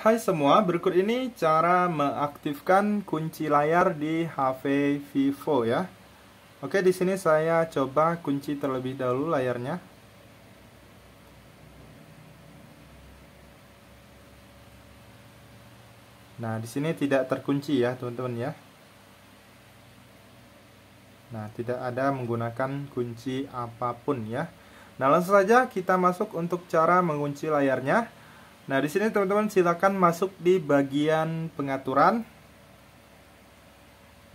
Hai semua, berikut ini cara mengaktifkan kunci layar di HP Vivo ya. Oke, di sini saya coba kunci terlebih dahulu layarnya. Nah, di sini tidak terkunci ya, teman-teman ya. Nah, tidak ada menggunakan kunci apapun ya. Nah, langsung saja kita masuk untuk cara mengunci layarnya. Nah, di sini teman-teman silakan masuk di bagian pengaturan.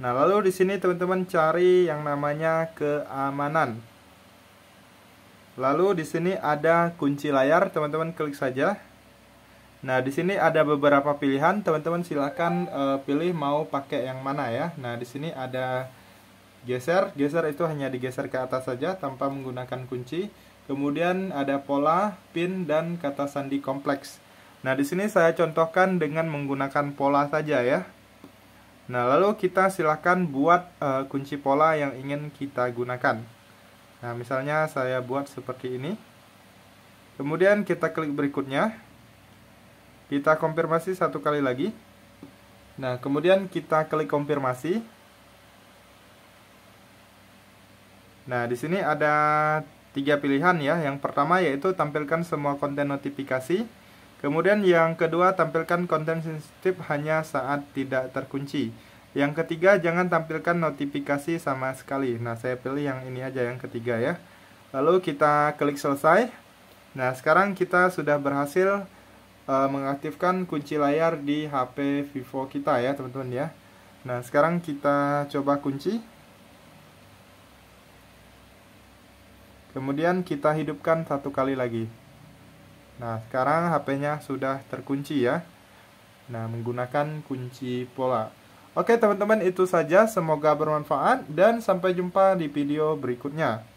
Nah, lalu di sini teman-teman cari yang namanya keamanan. Lalu di sini ada kunci layar, teman-teman klik saja. Nah, di sini ada beberapa pilihan, teman-teman silakan uh, pilih mau pakai yang mana ya. Nah, di sini ada geser, geser itu hanya digeser ke atas saja tanpa menggunakan kunci. Kemudian ada pola, pin, dan kata sandi kompleks. Nah, di sini saya contohkan dengan menggunakan pola saja ya. Nah, lalu kita silahkan buat uh, kunci pola yang ingin kita gunakan. Nah, misalnya saya buat seperti ini. Kemudian kita klik berikutnya. Kita konfirmasi satu kali lagi. Nah, kemudian kita klik konfirmasi. Nah, di sini ada tiga pilihan ya. Yang pertama yaitu tampilkan semua konten notifikasi. Kemudian yang kedua tampilkan konten sensitif hanya saat tidak terkunci. Yang ketiga jangan tampilkan notifikasi sama sekali. Nah, saya pilih yang ini aja yang ketiga ya. Lalu kita klik selesai. Nah, sekarang kita sudah berhasil uh, mengaktifkan kunci layar di HP Vivo kita ya, teman-teman ya. Nah, sekarang kita coba kunci. Kemudian kita hidupkan satu kali lagi. Nah, sekarang HP-nya sudah terkunci ya. Nah, menggunakan kunci pola. Oke, teman-teman, itu saja. Semoga bermanfaat dan sampai jumpa di video berikutnya.